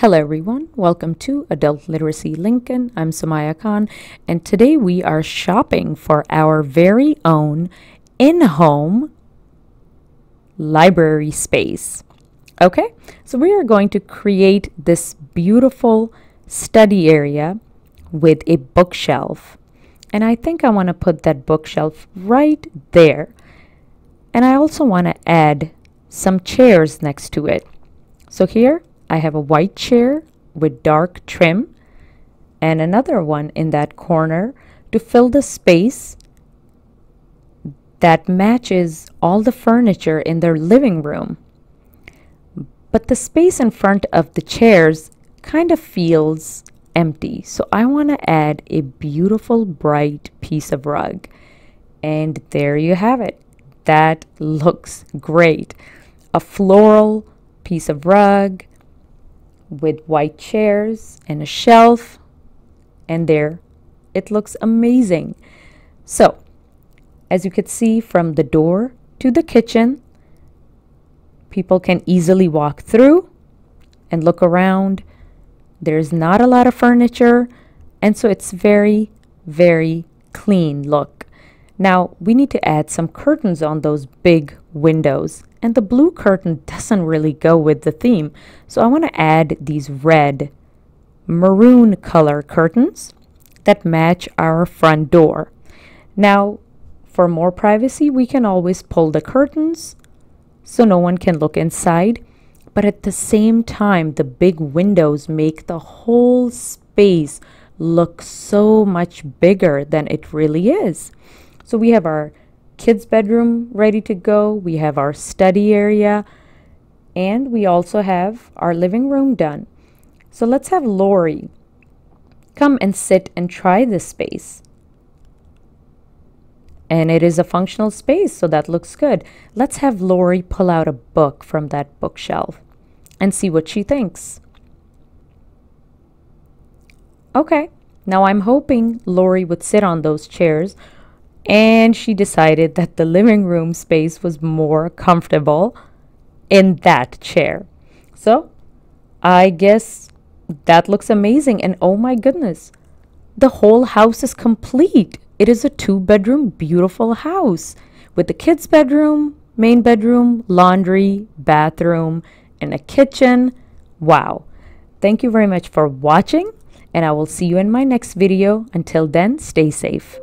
Hello, everyone. Welcome to Adult Literacy Lincoln. I'm Samaya Khan, and today we are shopping for our very own in home library space. Okay, so we are going to create this beautiful study area with a bookshelf. And I think I want to put that bookshelf right there. And I also want to add some chairs next to it. So here I have a white chair with dark trim and another one in that corner to fill the space that matches all the furniture in their living room. But the space in front of the chairs kind of feels empty. So I want to add a beautiful bright piece of rug. And there you have it. That looks great. A floral piece of rug with white chairs and a shelf. And there it looks amazing. So, as you could see from the door to the kitchen, people can easily walk through and look around. There's not a lot of furniture, and so it's very, very clean look. Now, we need to add some curtains on those big windows. And the blue curtain doesn't really go with the theme. So I want to add these red maroon color curtains that match our front door. Now, for more privacy, we can always pull the curtains so no one can look inside. But at the same time, the big windows make the whole space look so much bigger than it really is. So we have our kids' bedroom ready to go. We have our study area. And we also have our living room done. So let's have Lori come and sit and try this space. And it is a functional space, so that looks good. Let's have Lori pull out a book from that bookshelf and see what she thinks. Okay, now I'm hoping Lori would sit on those chairs and she decided that the living room space was more comfortable in that chair. So I guess that looks amazing. And oh my goodness, the whole house is complete. It is a two bedroom, beautiful house with the kids' bedroom, main bedroom, laundry, bathroom, and a kitchen. Wow. Thank you very much for watching, and I will see you in my next video. Until then, stay safe.